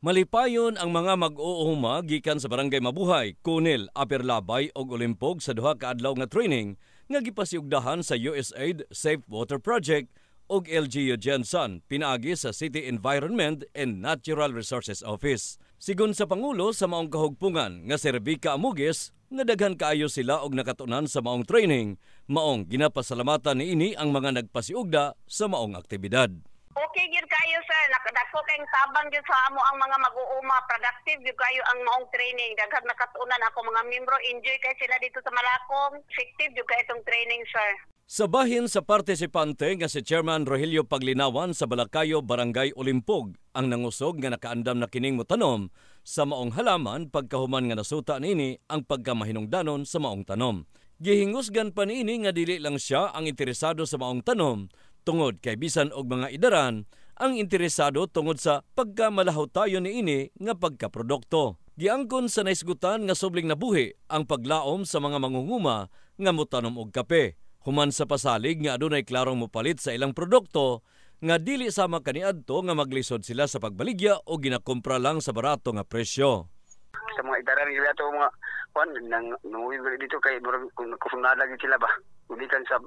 Malipayon ang mga mag-uuma gikan sa Barangay Mabuhay, Kunil, Aperlabay ug Olimpog sa duha ka adlaw nga training nga gipasiugdahan sa USAID Safe Water Project ug LGU Jensen pinaagi sa City Environment and Natural Resources Office. Sigon sa pangulo sa maong kahugpungan nga si Rebecca Amugis, nadaghan kaayo sila og nakatunan sa maong training, maong ginapasalamatan niini ang mga nagpasiugda sa maong aktibidad. Okay gyud kayo sir. Nakadako kay tabang gyud sa amo ang mga mag-uuma. Productive gyud kayo ang maong training. Daghang nakatunan ako mga miyembro. Enjoy kay sila dito sa Malacom. Effective gyud kay itong training sir. Sa bahin sa partisipante nga si Chairman Rogelio Paglinawan sa Balakayo, Barangay Olimpog, ang nangusog nga nakaandam na kining motanom sa maong halaman pagkahuman nga nasuta nini ang pagkamahinungdanon sa maong tanom. Gihingusgan pa niini nga dili lang siya ang interesado sa maong tanom, tungod kay bisan og mga idaran ang interesado tungod sa pagkamalahaw tayo ni ini nga pagkaprodukto. Giangkon sa naisgutan nga subling na buhi ang paglaom sa mga mangunguma nga motanom og kape. Human sa pasalig nga adunay klarong mopalit sa ilang produkto nga dili sama kaniadto nga maglisod sila sa pagbaligya o ginakumpra lang sa barato nga presyo. Sa mga idaran nila to mga kwan nang nuwi dito kay murag kung kufunada sila ba. Ulikan sa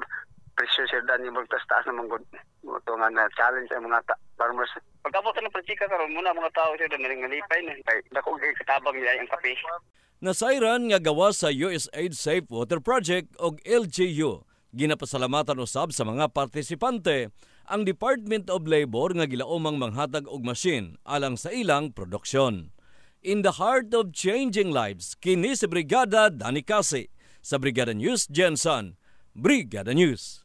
presyo siya dani magtas taas ng manggod ito nga na challenge ang mga farmers pagkabot ng presika karon muna mga tao siya dani ngalipay na kay dako gyud katabang iya ang kape Nasairan nga gawa sa USAID Safe Water Project og LGU ginapasalamatan usab sa mga partisipante ang Department of Labor nga gilaomang manghatag og machine alang sa ilang produksyon. In the heart of changing lives, kini si Brigada Danikasi sa Brigada News Jensen. Brigada News.